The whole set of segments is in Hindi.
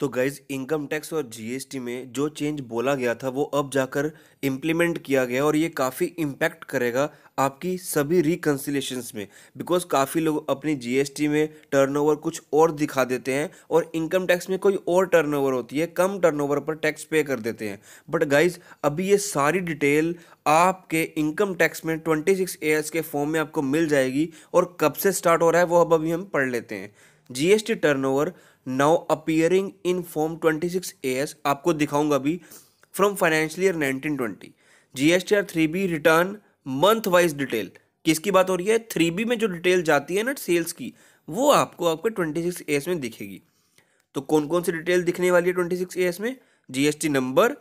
तो गाइज इनकम टैक्स और जीएसटी में जो चेंज बोला गया था वो अब जाकर इम्प्लीमेंट किया गया और ये काफ़ी इम्पैक्ट करेगा आपकी सभी रिकन्सिलेशंस में बिकॉज काफ़ी लोग अपनी जीएसटी में टर्नओवर कुछ और दिखा देते हैं और इनकम टैक्स में कोई और टर्नओवर होती है कम टर्नओवर पर टैक्स पे कर देते हैं बट गाइज अभी ये सारी डिटेल आपके इनकम टैक्स में ट्वेंटी सिक्स के फॉर्म में आपको मिल जाएगी और कब से स्टार्ट हो रहा है वो अब अभी हम पढ़ लेते हैं GST turnover now appearing in form 26 S आपको दिखाऊंगा अभी फ्रॉम फाइनेंशियल ईयर 1920 जीएसटीआर 3बी रिटर्न मंथ वाइज डिटेल किसकी बात हो रही है 3बी में जो डिटेल जाती है ना सेल्स की वो आपको आपके 26 एस में दिखेगी तो कौन कौन सी डिटेल दिखने वाली है 26 एस में GST number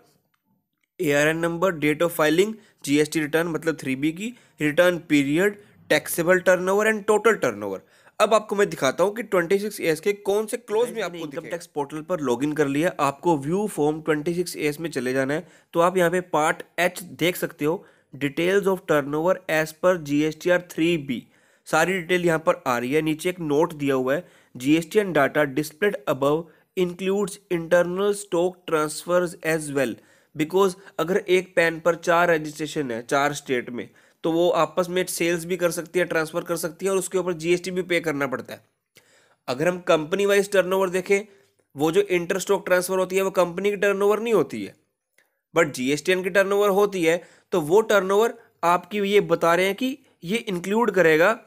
ARN number date of filing GST return मतलब 3बी की return period taxable turnover and total turnover अब आपको मैं दिखाता हूँ कि 26 एस के कौन से क्लोज में आपको इनकम टैक्स पोर्टल पर लॉगिन कर लिया आपको व्यू फॉर्म 26 एस में चले जाना है तो आप यहाँ पे पार्ट एच देख सकते हो डिटेल्स ऑफ टर्नओवर एज पर जी एस बी सारी डिटेल यहाँ पर आ रही है नीचे एक नोट दिया हुआ है G S data displayed above includes internal stock transfers as well because अगर एक पैन पर चार रजिस्ट्रेशन है चार स्टेट में तो वो आपस में सेल्स भी कर सकती है ट्रांसफ़र कर सकती है और उसके ऊपर जीएसटी भी पे करना पड़ता है अगर हम कंपनी वाइज टर्नओवर देखें वो जो इंटर स्टॉक ट्रांसफ़र होती है वो कंपनी की टर्नओवर नहीं होती है बट जीएसटीएन की टर्नओवर होती है तो वो टर्नओवर आपकी ये बता रहे हैं कि ये इंक्लूड करेगा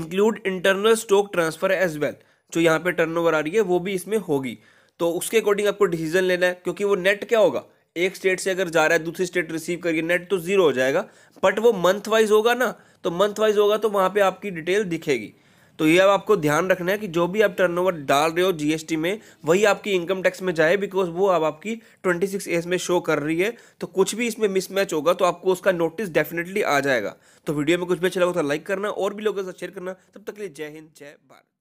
include internal stock transfer as well जो यहाँ पे टर्नओवर आ रही है वो भी इसमें होगी तो उसके अकॉर्डिंग आपको डिसीजन लेना है क्योंकि वो नेट क्या होगा एक स्टेट से अगर जा रहा है दूसरी स्टेट रिसीव करिए नेट तो ज़ीरो हो जाएगा बट वो मंथ वाइज होगा ना तो मंथ वाइज होगा तो वहाँ पे आपकी डिटेल दिखेगी तो ये अब आपको ध्यान रखना है कि जो भी आप टर्नओवर डाल रहे हो जीएसटी में वही आपकी इनकम टैक्स में जाए बिकॉज वो अब आपकी ट्वेंटी सिक्स एस में शो कर रही है तो कुछ भी इसमें मिसमैच होगा तो आपको उसका नोटिस डेफिनेटली आ जाएगा तो वीडियो में कुछ भी अच्छा लगा तो लाइक करना और भी लोगों के साथ शेयर करना तब तक के लिए जय हिंद जय भारत